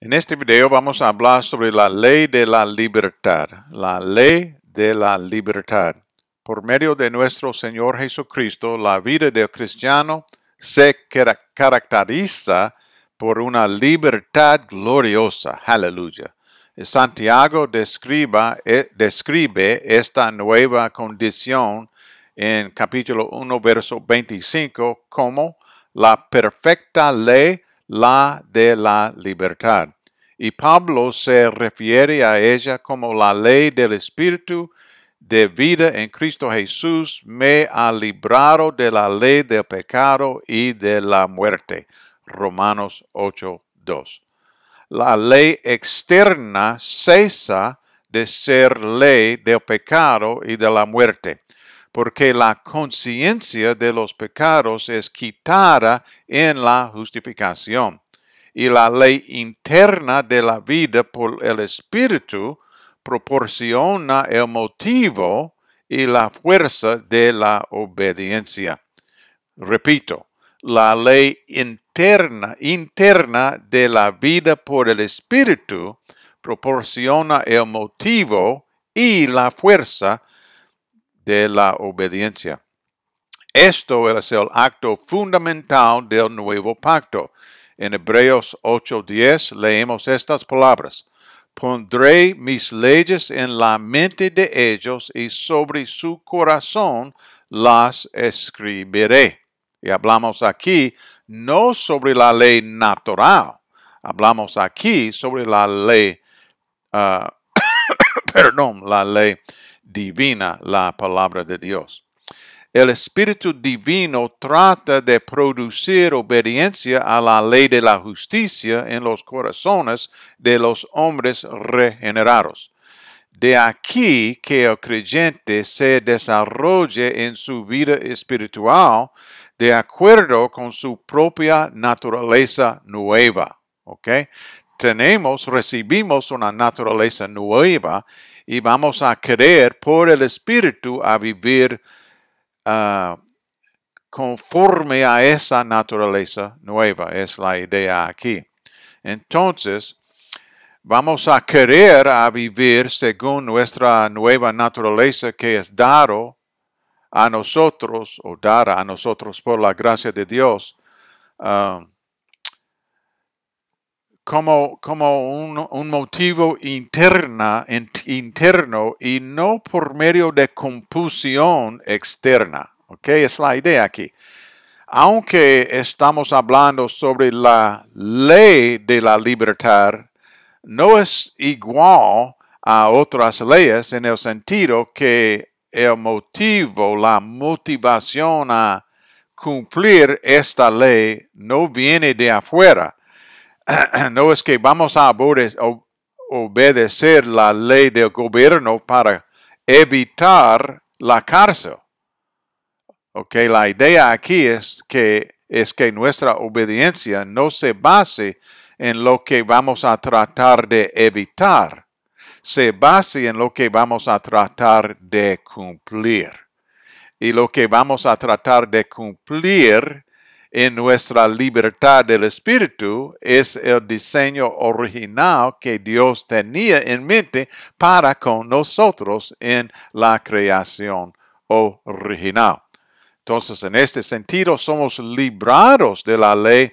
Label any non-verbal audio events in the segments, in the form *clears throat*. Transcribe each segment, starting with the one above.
En este video vamos a hablar sobre la ley de la libertad, la ley de la libertad. Por medio de nuestro Señor Jesucristo, la vida del cristiano se caracteriza por una libertad gloriosa. Aleluya. Santiago eh, describe esta nueva condición en capítulo 1, verso 25 como la perfecta ley la de la libertad. Y Pablo se refiere a ella como la ley del Espíritu de vida en Cristo Jesús me ha librado de la ley del pecado y de la muerte. Romanos 8:2. La ley externa cesa de ser ley del pecado y de la muerte porque la conciencia de los pecados es quitada en la justificación. Y la ley interna de la vida por el Espíritu proporciona el motivo y la fuerza de la obediencia. Repito, la ley interna, interna de la vida por el Espíritu proporciona el motivo y la fuerza de la obediencia. Esto es el acto fundamental del nuevo pacto. En Hebreos 8:10 leemos estas palabras. Pondré mis leyes en la mente de ellos y sobre su corazón las escribiré. Y hablamos aquí no sobre la ley natural, hablamos aquí sobre la ley, ah, *coughs* perdón, la ley divina la palabra de Dios. El Espíritu Divino trata de producir obediencia a la ley de la justicia en los corazones de los hombres regenerados. De aquí que el creyente se desarrolle en su vida espiritual de acuerdo con su propia naturaleza nueva. Tenemos, recibimos una naturaleza nueva y vamos a querer por el Espíritu a vivir ah, conforme a esa naturaleza nueva. Es la idea aquí. Entonces, vamos a querer a vivir según nuestra nueva naturaleza que es dado a nosotros o dada a nosotros por la gracia de Dios. Ah, como, un, motivo interna, interno y no por medio de compulsión externa. Es la idea aquí. Aunque estamos hablando sobre la ley de la libertad, no es igual a otras leyes en el sentido que el motivo, la motivación a cumplir esta ley no viene de afuera, *clears throat* no es que vamos a obedecer la ley del gobierno para evitar la cárcel. Ok, la idea aquí es que, es que nuestra obediencia no se base en lo que vamos a tratar de evitar, se base en lo que vamos a tratar de cumplir. Y lo que vamos a tratar de cumplir en nuestra libertad del espíritu es el diseño original que Dios tenía en mente para con nosotros en la creación original. Entonces, en este sentido, somos librados de la ley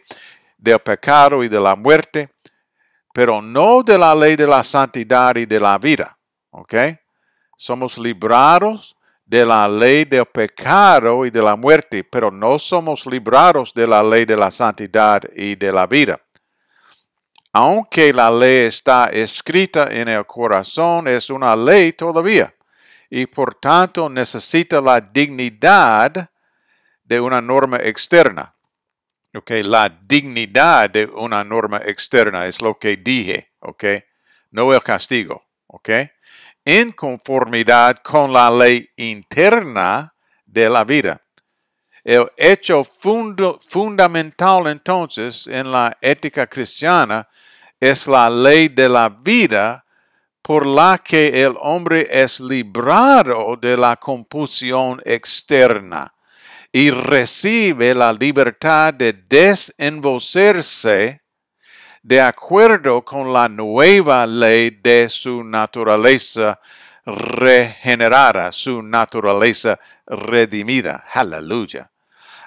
del pecado y de la muerte, pero no de la ley de la santidad y de la vida. ¿Ok? Somos librados de la ley del pecado y de la muerte, pero no somos librados de la ley de la santidad y de la vida. Aunque la ley está escrita en el corazón, es una ley todavía y por tanto necesita la dignidad de una norma externa. Okay, la dignidad de una norma externa es lo que dije, ¿ok? No el castigo, ¿ok? en conformidad con la ley interna de la vida. El hecho fundamental entonces en la ética cristiana es la ley de la vida por la que el hombre es librado de la compulsión externa y recibe la libertad de desenvolverse de acuerdo con la nueva ley de su naturaleza regenerada, su naturaleza redimida. Aleluya.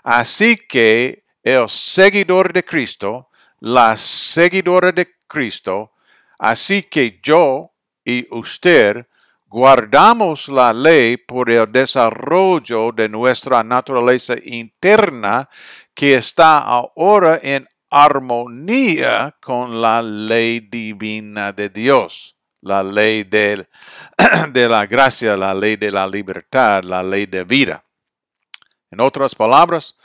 Así que el seguidor de Cristo, la seguidora de Cristo, así que yo y usted guardamos la ley por el desarrollo de nuestra naturaleza interna que está ahora en armonía con la ley divina de Dios, la ley *clears throat* de la gracia, la ley de la libertad, la ley de vida. En otras palabras,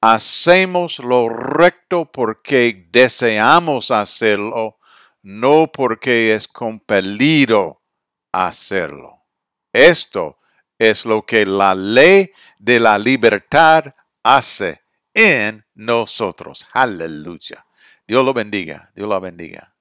hacemos lo recto porque deseamos hacerlo, no porque es compelido hacerlo. Esto es lo que la ley de la libertad hace en nosotros. Aleluya. Dios lo bendiga. Dios lo bendiga.